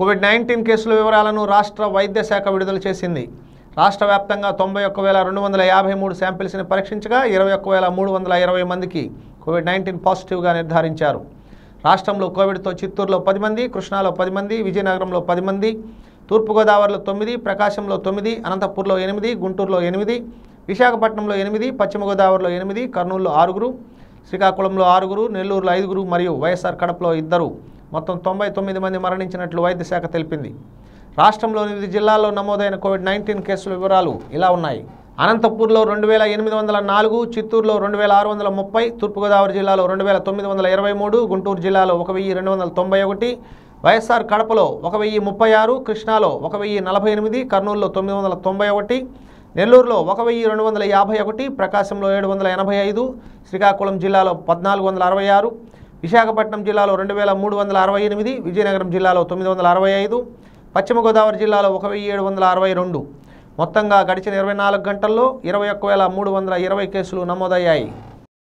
Covid nineteen కేసుల వివరాలను రాష్ట్ర వైద్య శాఖ విడుదల చేసింది రాష్ట్ర వ్యాప్తంగా తొంభై ఒక్క వేల రెండు వందల యాభై మూడు శాంపిల్స్ని పరీక్షించగా ఇరవై ఒక్క వేల మూడు వందల ఇరవై మందికి కోవిడ్ నైన్టీన్ పాజిటివ్గా నిర్ధారించారు రాష్ట్రంలో కోవిడ్తో చిత్తూరులో పది మంది కృష్ణాలో పది మంది విజయనగరంలో పది మంది తూర్పుగోదావరిలో తొమ్మిది ప్రకాశంలో తొమ్మిది అనంతపూర్లో ఎనిమిది గుంటూరులో ఎనిమిది విశాఖపట్నంలో ఎనిమిది పశ్చిమ గోదావరిలో ఎనిమిది కర్నూలులో ఆరుగురు శ్రీకాకుళంలో ఆరుగురు నెల్లూరులో ఐదుగురు మరియు వైఎస్ఆర్ కడపలో ఇద్దరు మొత్తం తొంభై తొమ్మిది మంది మరణించినట్లు వైద్యశాఖ తెలిపింది రాష్ట్రంలోని వివిధ జిల్లాల్లో నమోదైన కోవిడ్ నైన్టీన్ కేసుల వివరాలు ఇలా ఉన్నాయి అనంతపూర్లో రెండు వేల ఎనిమిది వందల నాలుగు చిత్తూరులో రెండు వేల ఆరు వందల ముప్పై తూర్పుగోదావరి జిల్లాలో రెండు వేల తొమ్మిది వందల ఇరవై మూడు గుంటూరు జిల్లాలో ఒక వెయ్యి రెండు వందల తొంభై ఒకటి వైఎస్ఆర్ కడపలో ఒక వెయ్యి ముప్పై ఆరు కృష్ణాలో ఒక వెయ్యి నలభై ఎనిమిది కర్నూలులో తొమ్మిది వందల తొంభై ఒకటి నెల్లూరులో ఒక వెయ్యి రెండు వందల యాభై ఒకటి ప్రకాశంలో ఏడు వందల ఎనభై ఐదు శ్రీకాకుళం జిల్లాలో పద్నాలుగు వందల అరవై ఆరు విశాఖపట్నం జిల్లాలో రెండు వేల మూడు వందల అరవై ఎనిమిది విజయనగరం జిల్లాలో తొమ్మిది వందల అరవై ఐదు పశ్చిమ గోదావరి జిల్లాలో ఒక వెయ్యి ఏడు వందల అరవై రెండు మొత్తంగా గడిచిన ఇరవై నాలుగు గంటల్లో ఇరవై ఒక్క వేల మూడు వందల ఇరవై కేసులు నమోదయ్యాయి